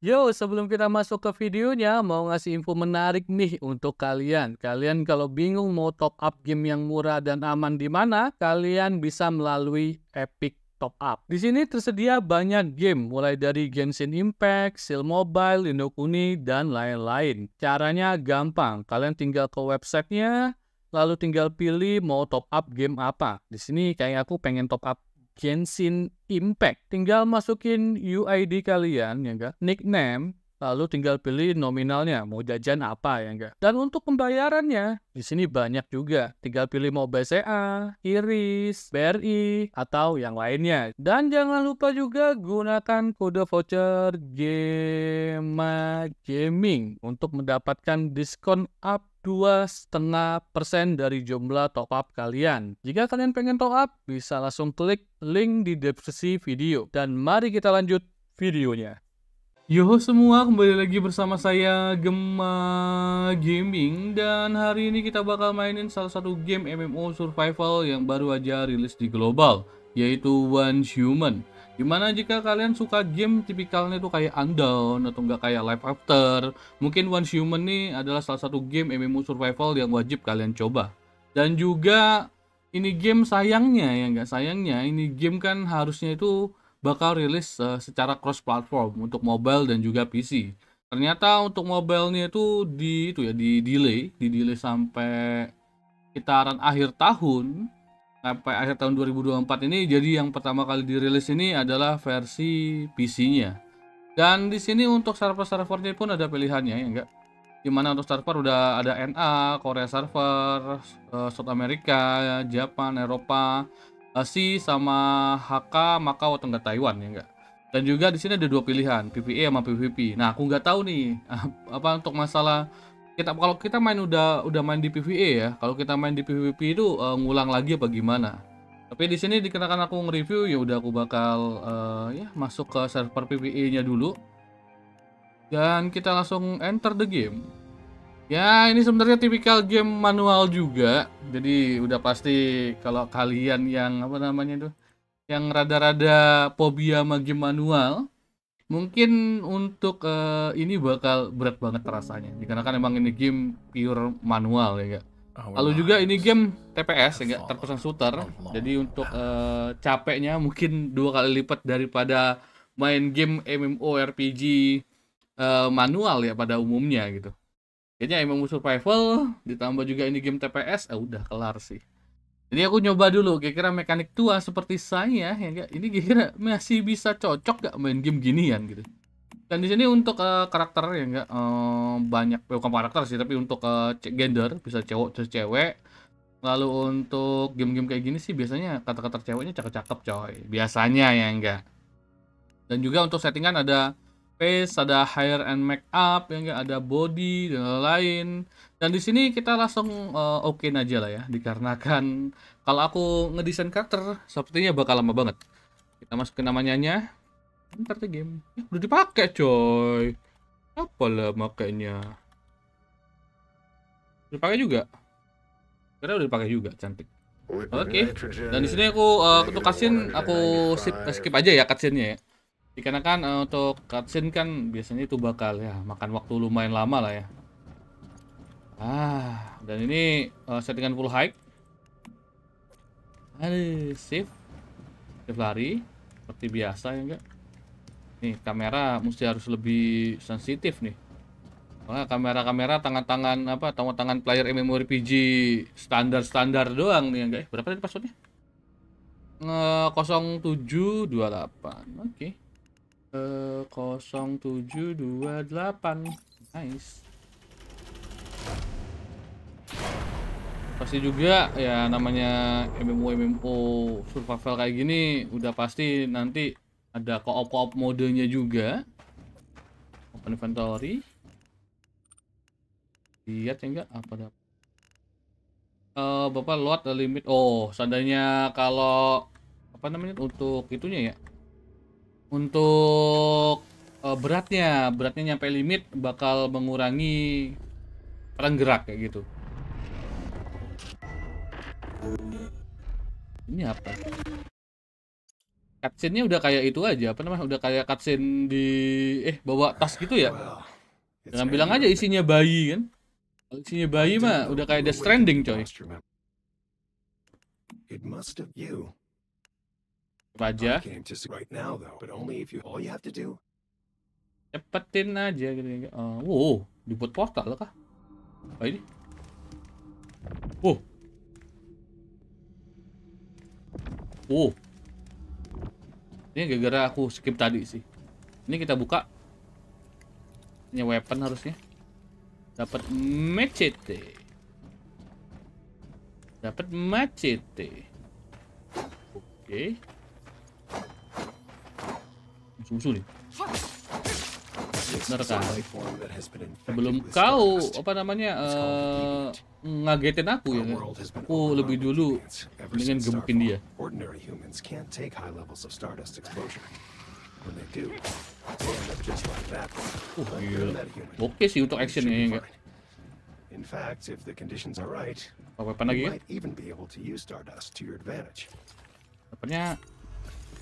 Yo, sebelum kita masuk ke videonya, mau ngasih info menarik nih untuk kalian. Kalian kalau bingung mau top up game yang murah dan aman di mana, kalian bisa melalui Epic top up. Di sini tersedia banyak game, mulai dari Genshin Impact, Seal Mobile, Kuni dan lain-lain. Caranya gampang, kalian tinggal ke websitenya, lalu tinggal pilih mau top up game apa. Di sini kayak aku pengen top up Genshin Impact. Tinggal masukin UID kalian ya enggak, nickname lalu tinggal pilih nominalnya mau jajan apa ya enggak dan untuk pembayarannya di sini banyak juga tinggal pilih mau BCA, Iris, BRI atau yang lainnya dan jangan lupa juga gunakan kode voucher Gema Gaming untuk mendapatkan diskon up 2,5% dari jumlah top up kalian. Jika kalian pengen top up, bisa langsung klik link di deskripsi video. Dan mari kita lanjut videonya. Yoho semua, kembali lagi bersama saya Gemma Gaming dan hari ini kita bakal mainin salah satu game MMO survival yang baru aja rilis di global yaitu One Human. Gimana jika kalian suka game tipikalnya itu kayak Undown atau enggak kayak Life After? Mungkin Once Human nih adalah salah satu game MMO survival yang wajib kalian coba. Dan juga ini game sayangnya ya nggak sayangnya ini game kan harusnya itu bakal rilis uh, secara cross platform untuk mobile dan juga PC. Ternyata untuk mobilenya itu di itu ya di delay, di delay sampai sekitaran akhir tahun sampai akhir tahun 2024 ini jadi yang pertama kali dirilis ini adalah versi PC-nya. Dan di sini untuk server-servernya pun ada pilihannya ya enggak. Gimana untuk server udah ada NA, Korea server, eh, South America, Japan, Eropa, si eh, sama HK, Makau atau enggak Taiwan ya enggak. Dan juga di sini ada dua pilihan, PvE sama PvP. Nah, aku nggak tahu nih apa untuk masalah kita kalau kita main udah udah main di PvE ya kalau kita main di PvP itu uh, ngulang lagi apa gimana tapi di sini dikenakan aku nge-review ya udah aku bakal uh, ya masuk ke server PvE nya dulu dan kita langsung enter the game ya ini sebenarnya tipikal game manual juga jadi udah pasti kalau kalian yang apa namanya itu yang rada-rada fobia -rada sama game manual mungkin untuk uh, ini bakal berat banget rasanya dikarenakan emang ini game pure manual ya gak? Ah, Lalu juga ini game TPS ya gak? terpesan shooter jadi untuk uh, capeknya mungkin dua kali lipat daripada main game MMORPG uh, eh, manual ya pada umumnya gitu kayaknya emang survival ditambah juga ini game TPS eh ya udah kelar sih jadi aku nyoba dulu, kira-kira mekanik tua seperti saya yang ini kira-kira masih bisa cocok gak main game gini ya gitu. Dan di sini untuk uh, karakter ya enggak uh, eh, banyak eh, bukan karakter sih, tapi untuk uh, gender bisa cowok bisa cewek. Lalu untuk game-game kayak gini sih biasanya kata-kata ceweknya cakep-cakep coy. Biasanya ya enggak. Dan juga untuk settingan ada face, ada hair and make up, ya enggak ada body dan lain-lain. Dan di sini kita langsung uh, eh, oke okay aja lah ya, dikarenakan kalau aku ngedesain karakter sepertinya bakal lama banget. Kita masukin namanya. Ntar tuh game. Ya, udah dipakai, coy. Apa lah makainya? Dipakai juga. Karena udah dipakai juga, cantik. Oke. Okay. Dan di sini aku uh, ketukasin aku skip, eh, skip aja ya cutscene-nya ya dikarenakan uh, untuk cutscene kan biasanya itu bakal ya makan waktu lumayan lama lah ya ah dan ini uh, settingan full hike. aduh shift shift lari seperti biasa ya enggak nih kamera mesti harus lebih sensitif nih karena kamera-kamera tangan-tangan apa tangan-tangan player MMORPG standar-standar doang nih enggak berapa tadi passwordnya 0728 eh, oke okay eh, 0728 nice pasti juga ya namanya MMO MMO survival kayak gini udah pasti nanti ada co-op co modenya juga open inventory lihat ya enggak apa ada uh, eh, bapak load limit oh seandainya kalau apa namanya untuk itunya ya untuk uh, beratnya beratnya nyampe limit bakal mengurangi perang gerak kayak gitu ini apa cutscene-nya udah kayak itu aja apa namanya udah kayak cutscene di eh bawa tas gitu ya jangan bilang aja isinya bayi kan isinya bayi mah udah kayak The Stranding coy It must have you aja cepetin aja gitu uh, wow dibuat portal kah apa oh, ini wow wow ini gara-gara aku skip tadi sih ini kita buka ini weapon harusnya dapat machete dapat machete oke okay musuh nih? Bener Sebelum kau apa namanya uh, ngagetin aku ya. Kan? Aku lebih dulu dengan gemukin dia. Uh, gila. Oh, iya. Oke sih untuk action ya enggak. Ya. In fact, if the conditions are right, Apa lagi? Ya? might even be able to use Stardust to your advantage. Apanya?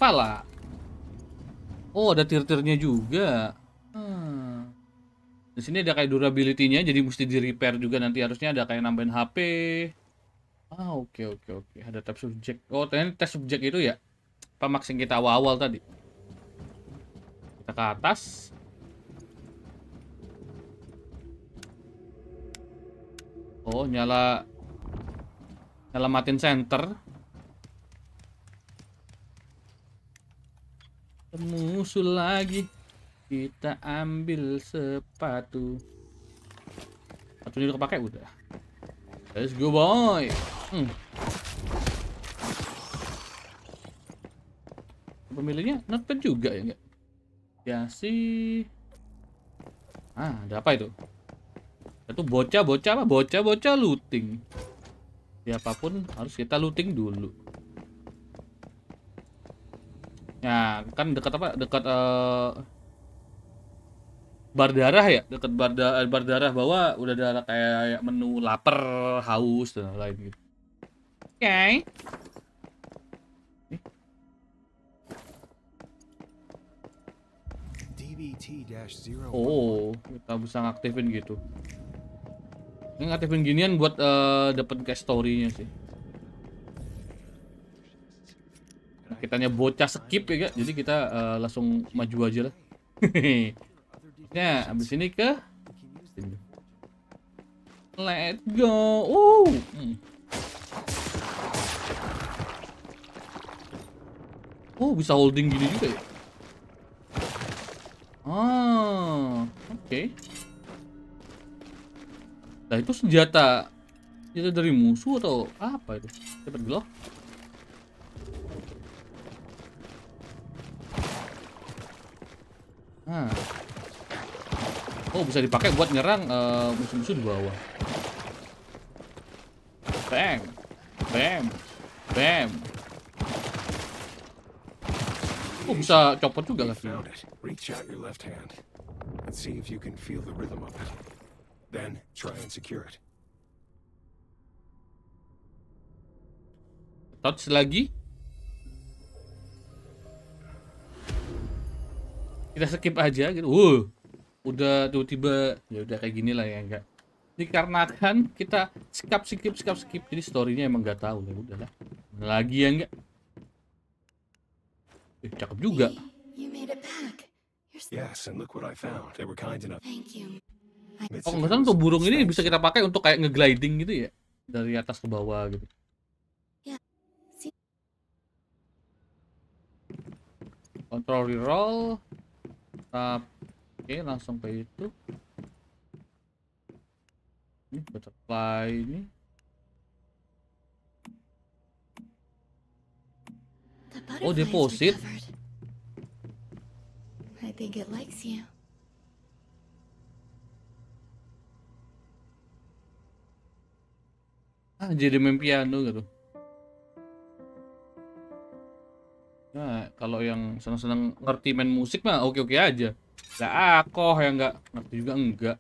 Pala. Oh, ada tier-tiernya juga. Hmm. Di sini ada kayak durability-nya, jadi mesti di repair juga nanti harusnya ada kayak nambahin HP. Ah, oke okay, oke okay, oke. Okay. Ada tab subjek. Oh, ternyata tes subjek itu ya Apa yang kita awal-awal tadi. Kita ke atas. Oh, nyala nyala center. Temu musuh lagi kita ambil sepatu ini udah kepake udah let's go boy hmm. pemiliknya notepad juga ya enggak ya sih ah ada apa itu itu bocah bocah apa bocah bocah looting siapapun harus kita looting dulu kan kan dekat apa dekat uh, bar darah ya dekat bar, da eh, bar darah bawa udah ada kayak menu lapar haus dan lain gitu oke okay. Oh, kita bisa ngaktifin gitu. Ini ngaktifin ginian buat uh, eh, dapat cash story-nya sih. kitanya bocah skip ya gak? jadi kita uh, langsung maju aja lah nah ya, abis ini ke let go uh hmm. oh bisa holding gini juga ya ah oke okay. nah itu senjata senjata dari musuh atau apa itu cepet gelok Hmm. Oh, bisa dipakai buat nyerang eh, musuh-musuh di bawah. Bam. Bam. Bam. Oh, bisa copot juga nggak sih? Reach out your left hand and see if you can feel the rhythm of it. Then try and secure it. Touch lagi. kita skip aja gitu uh udah tiba-tiba ya udah kayak gini lah ya enggak dikarenakan kita skip skip skip skip jadi storynya emang nggak tahu ya udahlah lagi ya enggak eh, cakep juga Yes, and look what I found. They were kind enough. Thank you. Oh, nggak tahu tuh burung ini bisa kita pakai untuk kayak ngegliding gitu ya dari atas ke bawah gitu. Control reroll mantap oke langsung ke itu ini butterfly ini oh deposit I think it likes you. Ah, jadi mimpi anu gitu. kalau yang senang-senang ngerti main musik mah oke-oke aja lah aku yang nggak ngerti juga enggak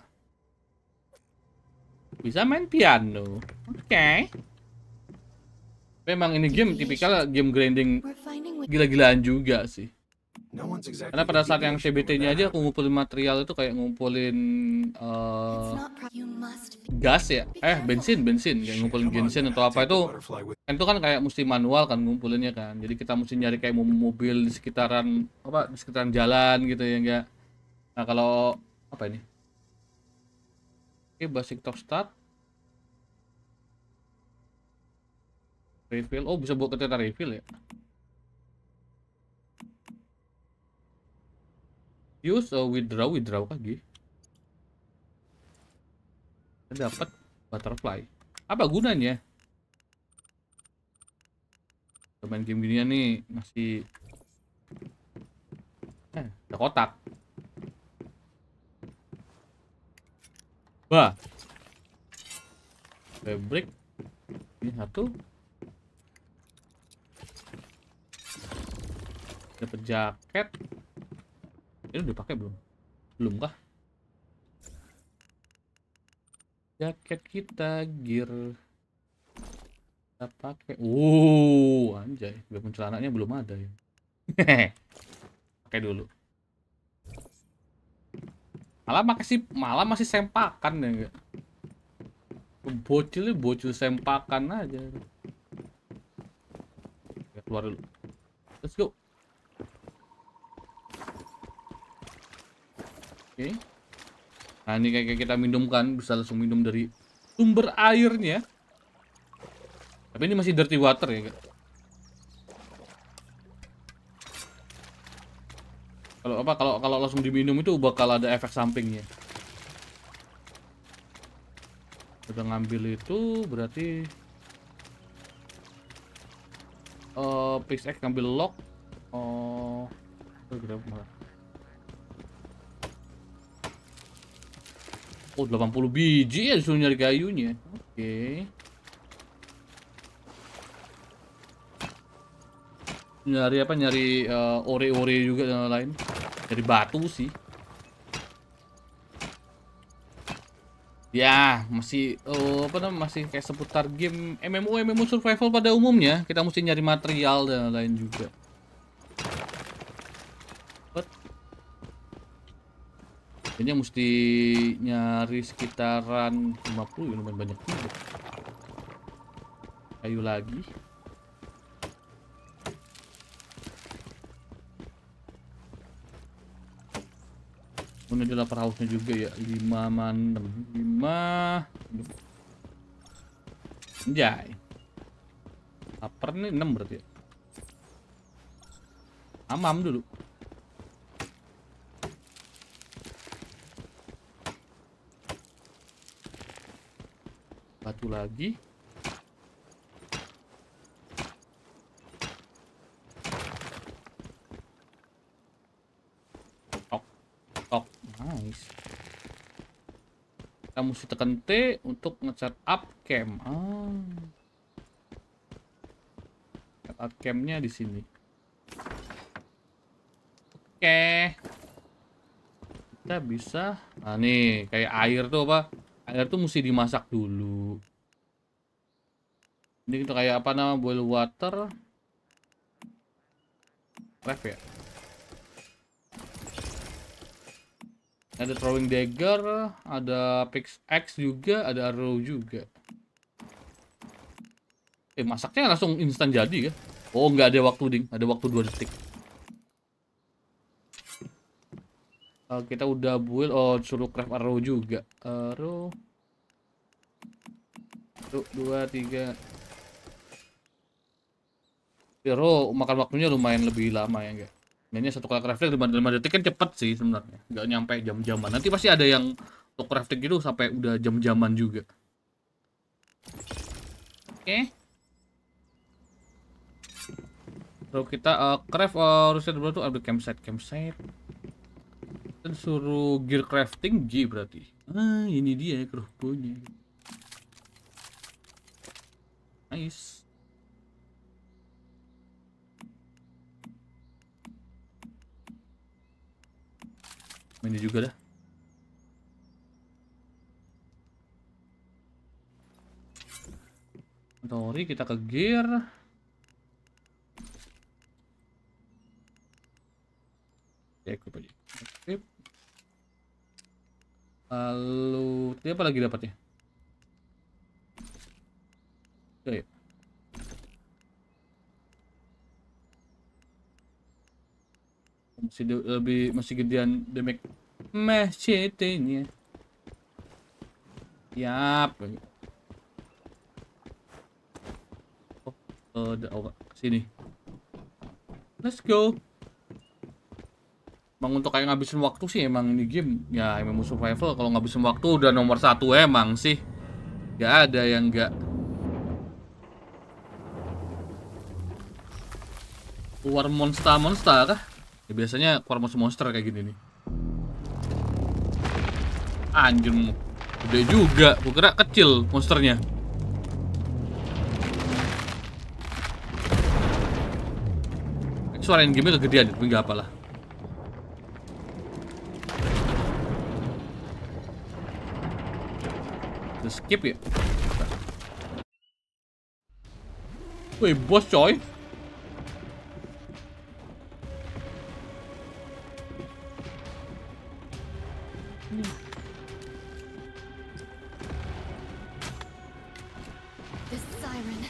bisa main piano oke okay. memang ini game tipikal game grinding gila-gilaan juga sih karena pada saat yang CBT-nya aja aku ngumpulin material itu kayak ngumpulin uh, gas ya, eh bensin bensin kayak ngumpulin bensin atau apa itu, itu kan kayak mesti manual kan ngumpulinnya kan. Jadi kita mesti nyari kayak mobil di sekitaran apa di sekitaran jalan gitu ya enggak. Nah kalau apa ini? Oke, basic top start. Refill. Oh, bisa buat ketika refill ya. use withdraw withdraw lagi dapat butterfly apa gunanya main game gini nih masih eh ada kotak wah fabric ini satu dapat jaket ini udah pakai belum belum kah jaket kita gear kita pakai uh anjay walaupun celananya belum ada ya pakai dulu malah masih malah masih sempakan ya enggak bocil ya, bocil sempakan aja keluar dulu let's go Oke. Okay. Nah, ini kayak kita minumkan, bisa langsung minum dari sumber airnya. Tapi ini masih dirty water ya, Kalau apa kalau kalau langsung diminum itu bakal ada efek sampingnya. Udah ngambil itu berarti eh uh, pickaxe ngambil lock. Oh, uh, Oh 80 biji ya sudah nyari kayunya Oke okay. Nyari apa nyari eh, ore-ore uh, juga dan lain-lain Nyari batu sih Ya, masih uh, apa namanya masih kayak seputar game MMO MMO survival pada umumnya. Kita mesti nyari material dan lain juga. Ini mesti nyari sekitaran 50 ya lumayan banyak juga. Kayu lagi. Ini ada lapar hausnya juga ya. 5 manem. 5. Anjay. apa nih 6 berarti ya. Amam dulu. satu lagi tok tok nice kita mesti tekan T untuk ngecat up cam ah. Set up camnya di sini oke okay. kita bisa nah nih kayak air tuh apa air tuh mesti dimasak dulu ini kita kayak apa nama boil water ref ya ada throwing dagger ada x juga ada arrow juga eh masaknya langsung instan jadi ya? oh nggak ada waktu ding ada waktu dua detik Uh, kita udah build, oh suruh craft arrow juga. Arrow. Satu, dua, tiga. Arrow makan waktunya lumayan lebih lama ya enggak? Ini satu kali crafting lima lima detik kan cepet sih sebenarnya. Nggak nyampe jam-jaman. Nanti pasti ada yang untuk crafting gitu sampai udah jam-jaman juga. Oke. Okay. Lalu kita uh, craft uh, harusnya dulu tuh ada campsite campsite. Kan suruh gear crafting G berarti. Ah, ini dia ya kerupuknya Nice. Ini juga dah. Tori kita ke gear. Lalu, tiap apa lagi dapatnya? Oke. Masih lebih masih gedean damage mesh ini. Yap. Oh, eh, ada oh, sini. Let's go emang untuk kayak ngabisin waktu sih emang ini game ya emang survival kalau ngabisin waktu udah nomor satu eh, emang sih nggak ada yang gak keluar monster monster kah? Ya, biasanya keluar monster monster kayak gini nih anjir gede juga gue kira kecil monsternya suara game-nya kegedean tapi gak apalah skip it. Wait, boss joy? This siren,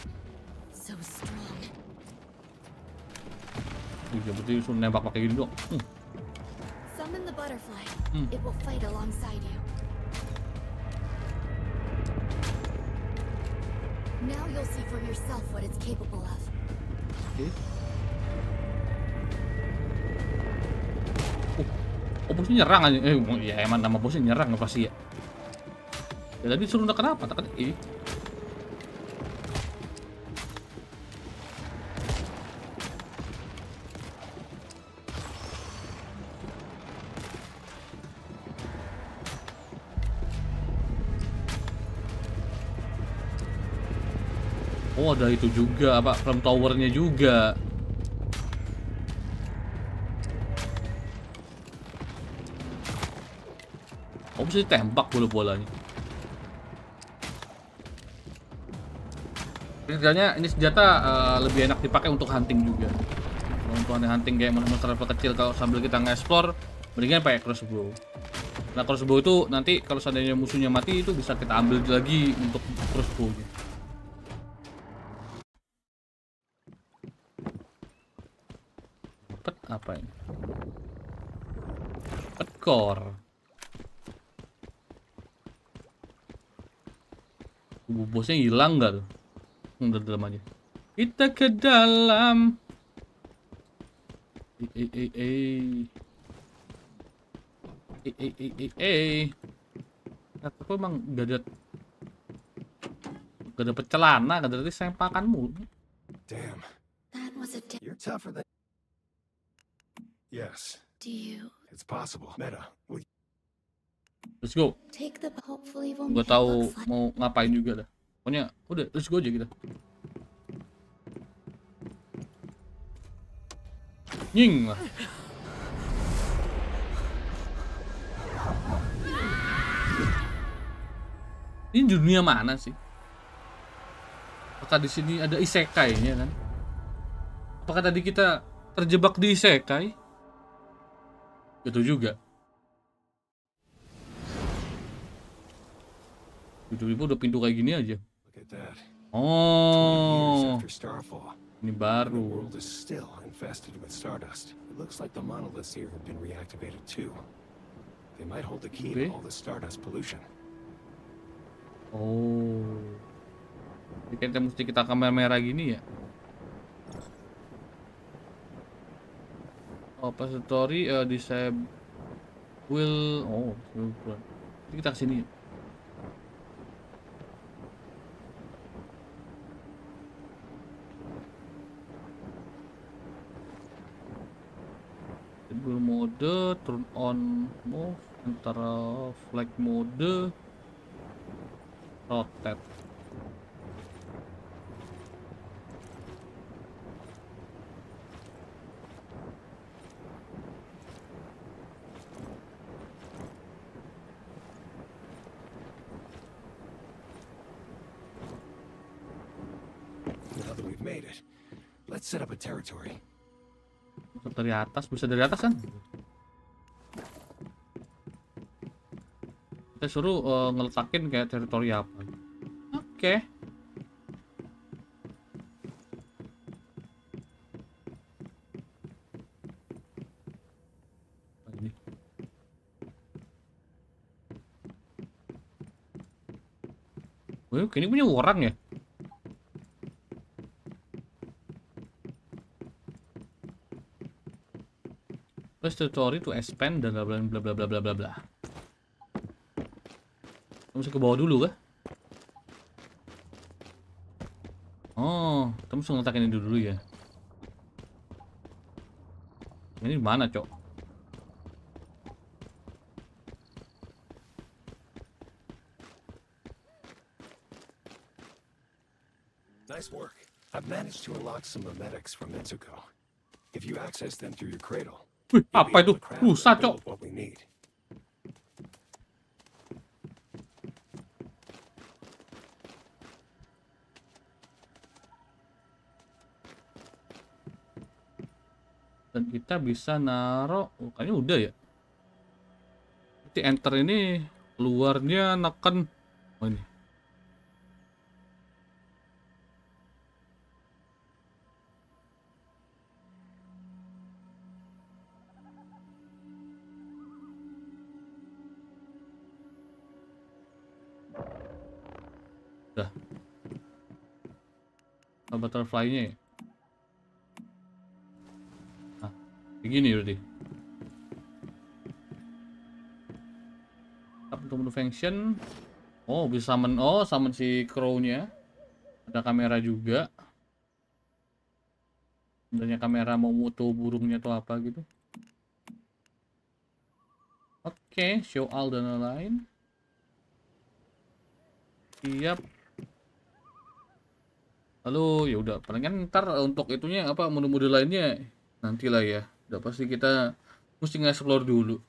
so strong. nembak Summon the butterfly. It will fight alongside you. Now you'll see for yourself what it's capable of. Oke. Okay. Oh, oh, bosnya nyerang aja. Eh, ya emang nama bosnya nyerang pasti ya. Ya tadi suruh kenapa? Tak eh. Oh ada itu juga pak From towernya juga Oh bisa ditembak bola-bolanya Sebenarnya ini senjata uh, lebih enak dipakai untuk hunting juga Untuk hunting kayak monster level kecil kalau sambil kita nge-explore Mendingan pakai crossbow Nah crossbow itu nanti kalau seandainya musuhnya mati itu bisa kita ambil lagi untuk crossbownya bosnya hilang nggak tuh? Udah dalam aja. Kita ke dalam. Eh, eh, eh, eh. Eh, eh, eh, eh, eh. aku nah, emang gak ada gak dapet celana, gak ada sempakan mulu. Damn. That was a You're tougher than Yes. Do you It's possible. Meta. Let's go. Gua tahu mau ngapain juga dah. Pokoknya udah, let's go aja kita. Nying Ini dunia mana sih? Apakah di sini ada isekai-nya kan? Apakah tadi kita terjebak di isekai? Gitu juga. 7000 udah pintu kayak gini aja. Oh. oh. Ini baru. Okay. Oh. kita mesti kita kamera merah gini ya. open oh, story uh, eh, disable will oh Jadi kita kesini ya disable mode turn on move antara flag mode rotate dari atas bisa dari atas kan kita suruh uh, ngeletakin kayak teritori apa oke okay. Wih, ini punya orang ya? tutorial to expand dan bla bla bla bla bla bla bla. Mesti ke bawah dulu kah? Oh, kamu mesti ngeletak ini dulu ya. Ini mana, Cok? Nice work. I've managed to unlock some memetics from Mitsuko. If you access them through your cradle, Wih, apa itu? Rusak, cok. Dan kita bisa narok, oh, kayaknya udah ya. Nanti enter ini keluarnya neken. Oh, ini. Dah. Oh, butterfly-nya ya? Nah, begini berarti. Tap untuk menu function. Oh, bisa summon. Oh, summon si crow-nya. Ada kamera juga. Sebenarnya kamera mau mutu burungnya atau apa gitu. Oke, okay, show all dan lain-lain siap halo ya udah palingan ntar untuk itunya apa mode-mode lainnya nantilah ya udah pasti kita mesti nge-explore dulu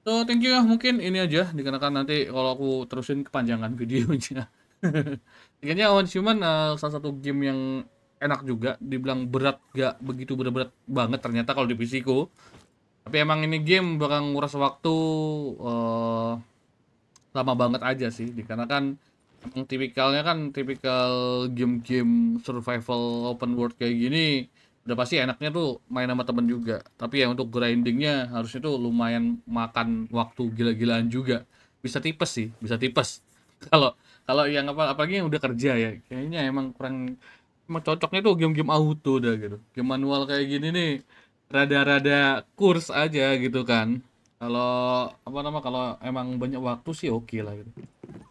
so thank you ya mungkin ini aja dikarenakan nanti kalau aku terusin kepanjangan videonya Kayaknya One cuman uh, eh, salah satu game yang enak juga dibilang berat gak begitu berat-berat banget ternyata kalau di PC ku tapi emang ini game bakal nguras waktu uh, lama banget aja sih dikarenakan emang tipikalnya kan tipikal game-game survival open world kayak gini udah pasti enaknya tuh main sama temen juga tapi ya untuk grindingnya harusnya tuh lumayan makan waktu gila-gilaan juga bisa tipes sih bisa tipes kalau kalau yang apa apalagi yang udah kerja ya kayaknya emang kurang emang cocoknya tuh game-game auto dah gitu game manual kayak gini nih rada-rada kurs aja gitu kan kalau apa nama kalau emang banyak waktu sih oke okay lah gitu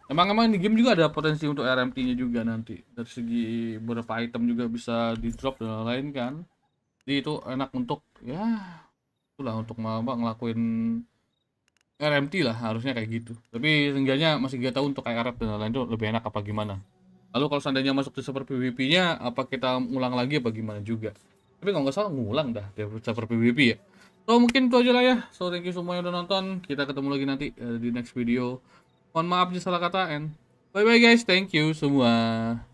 Emang-emang di game juga ada potensi untuk RMT-nya juga nanti. Dari segi beberapa item juga bisa di drop dan lain-lain kan. Jadi itu enak untuk ya itulah untuk maba ngelakuin RMT lah harusnya kayak gitu. Tapi seenggaknya masih gak tahu untuk Arab dan lain-lain itu lebih enak apa gimana. Lalu kalau seandainya masuk di server PVP-nya apa kita ulang lagi apa gimana juga. Tapi kalau nggak salah ngulang dah di server PVP ya. So mungkin itu aja lah ya. So thank you semuanya udah nonton. Kita ketemu lagi nanti uh, di next video. Mohon maaf jika salah kata kataan. Bye bye guys, thank you semua.